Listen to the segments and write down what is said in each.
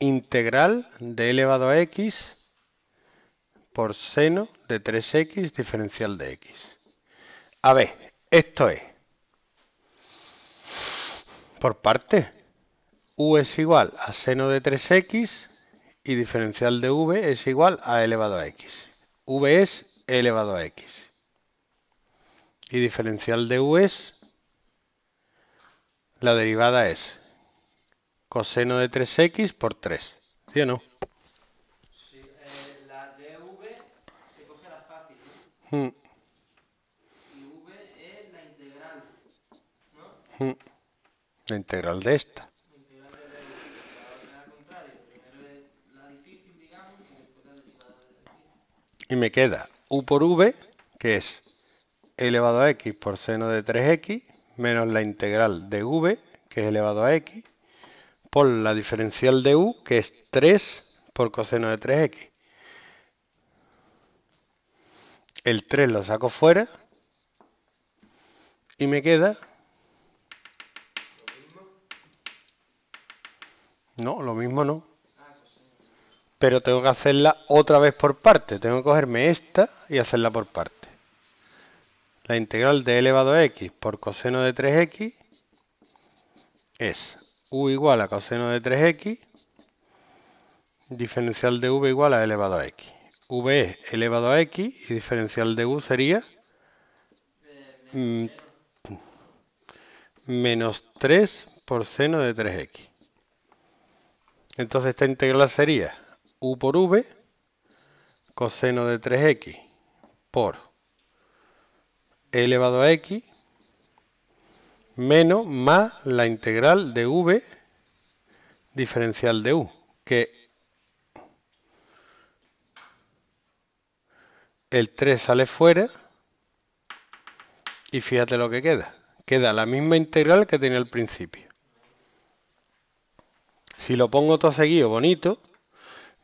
integral de elevado a x por seno de 3x diferencial de x. A ver, esto es por parte u es igual a seno de 3x y diferencial de v es igual a elevado a x. v es elevado a x. Y diferencial de u es, la derivada es coseno de 3x por 3. ¿Sí o no? Eh, la de v se coge la fácil. ¿no? Hmm. Y v es la integral, ¿no? Hmm. La integral de esta. La integral de la, la, la Primero es la difícil, digamos, y después la derivada de la Y me queda u por v, que es elevado a x por seno de 3x, menos la integral de v, que es elevado a x, por la diferencial de u, que es 3 por coseno de 3x. El 3 lo saco fuera y me queda... No, lo mismo no. Pero tengo que hacerla otra vez por parte. Tengo que cogerme esta y hacerla por parte. La integral de elevado a x por coseno de 3x es u igual a coseno de 3x, diferencial de v igual a elevado a x. v elevado a x y diferencial de u sería mm, menos 3 por seno de 3x. Entonces esta integral sería u por v coseno de 3x por elevado a x menos más la integral de v diferencial de u, que el 3 sale fuera y fíjate lo que queda. Queda la misma integral que tenía al principio. Si lo pongo todo seguido bonito,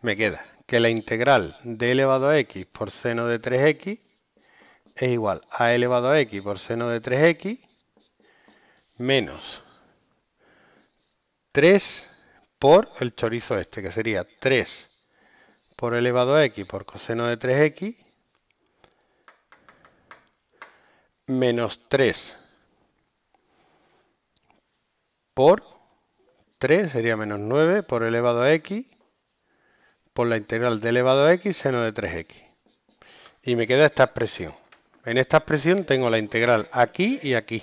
me queda que la integral de elevado a x por seno de 3x es igual a elevado a x por seno de 3x menos 3 por el chorizo este, que sería 3 por elevado a x por coseno de 3x menos 3 por 3 sería menos 9 por elevado a x por la integral de elevado a x seno de 3x. Y me queda esta expresión. En esta expresión tengo la integral aquí y aquí.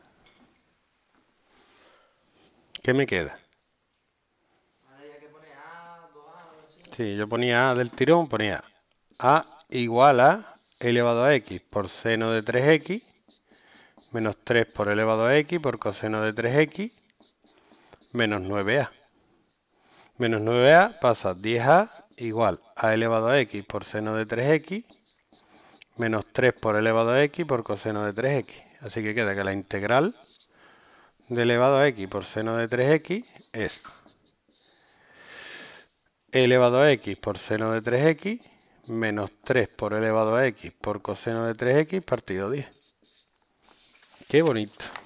¿Qué me queda? Sí, yo ponía A del tirón, ponía A igual a elevado a X por seno de 3X, menos 3 por elevado a X por coseno de 3X, menos 9A. Menos 9A pasa 10A igual a elevado a X por seno de 3X, menos 3 por elevado a X por coseno de 3X. Así que queda que la integral de elevado a x por seno de 3x es elevado a x por seno de 3x menos 3 por elevado a x por coseno de 3x partido 10. ¡Qué bonito!